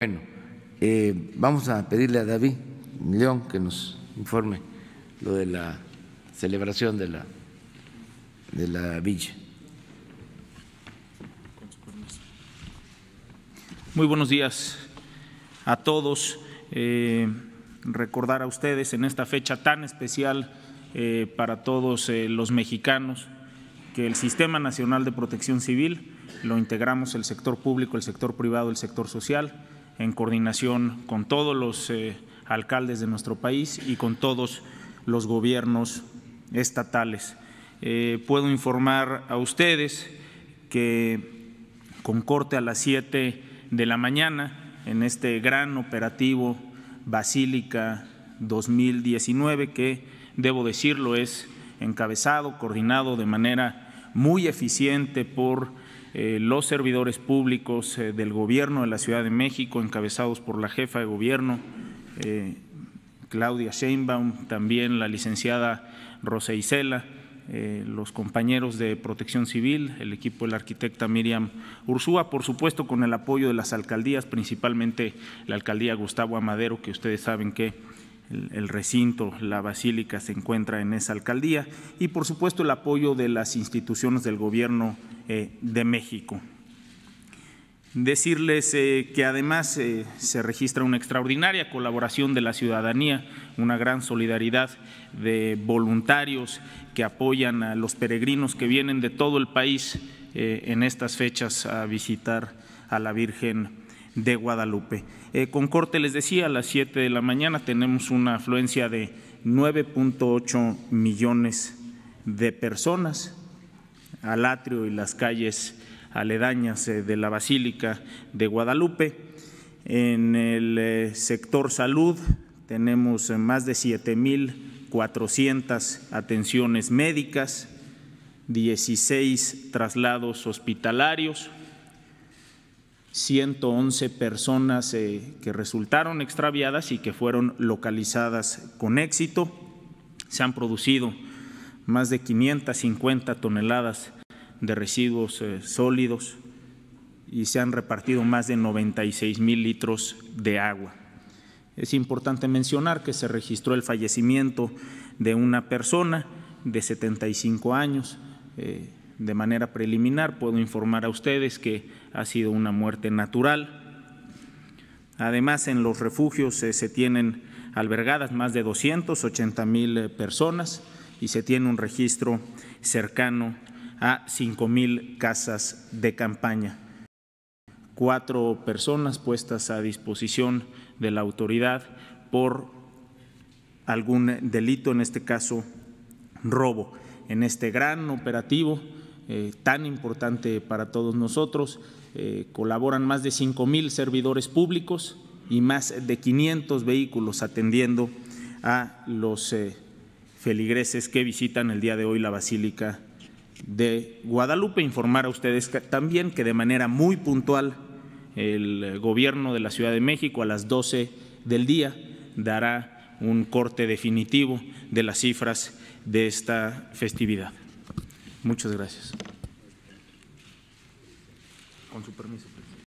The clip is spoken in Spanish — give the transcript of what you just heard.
Bueno, eh, vamos a pedirle a David León que nos informe lo de la celebración de la, de la villa. Muy buenos días a todos. Eh, recordar a ustedes en esta fecha tan especial eh, para todos los mexicanos que el Sistema Nacional de Protección Civil lo integramos el sector público, el sector privado, el sector social en coordinación con todos los eh, alcaldes de nuestro país y con todos los gobiernos estatales. Eh, puedo informar a ustedes que con corte a las 7 de la mañana, en este gran operativo Basílica 2019, que debo decirlo es encabezado, coordinado de manera muy eficiente por eh, los servidores públicos eh, del gobierno de la Ciudad de México, encabezados por la jefa de gobierno, eh, Claudia Sheinbaum, también la licenciada Rosa Isela, los compañeros de Protección Civil, el equipo de la arquitecta Miriam Ursúa, por supuesto con el apoyo de las alcaldías, principalmente la alcaldía Gustavo Amadero, que ustedes saben que el, recinto, la basílica se encuentra en esa alcaldía y por supuesto el apoyo de las instituciones del gobierno eh, de México. Decirles eh, que además eh, se registra una extraordinaria colaboración de la ciudadanía, una gran solidaridad de voluntarios que apoyan a los peregrinos que vienen de todo el país en estas fechas a visitar a la Virgen de Guadalupe. con corte, les decía, a las 7 de la mañana tenemos una afluencia de 9.8 millones de personas al atrio y las calles aledañas eh, de la Basílica de Guadalupe. En el eh, sector salud tenemos eh, más de 7.400 atenciones médicas, 16 traslados hospitalarios, 111 personas que resultaron extraviadas y que fueron localizadas con éxito. Se han producido más de 550 toneladas de residuos eh, sólidos y se han repartido más de 96 mil litros de agua. Es importante mencionar que se registró el fallecimiento de una persona de 75 años. Eh, de manera preliminar puedo informar a ustedes que ha sido una muerte natural. Además, en los refugios eh, se tienen albergadas más de 280 mil personas y se tiene un registro cercano a 5.000 casas de campaña. Cuatro personas puestas a disposición de la autoridad por algún delito, en este caso robo. En este gran operativo eh, tan importante para todos nosotros eh, colaboran más de 5.000 servidores públicos y más de 500 vehículos atendiendo a los eh, feligreses que visitan el día de hoy la Basílica de Guadalupe, informar a ustedes también que de manera muy puntual el gobierno de la Ciudad de México a las 12 del día dará un corte definitivo de las cifras de esta festividad. Muchas gracias. Con su permiso,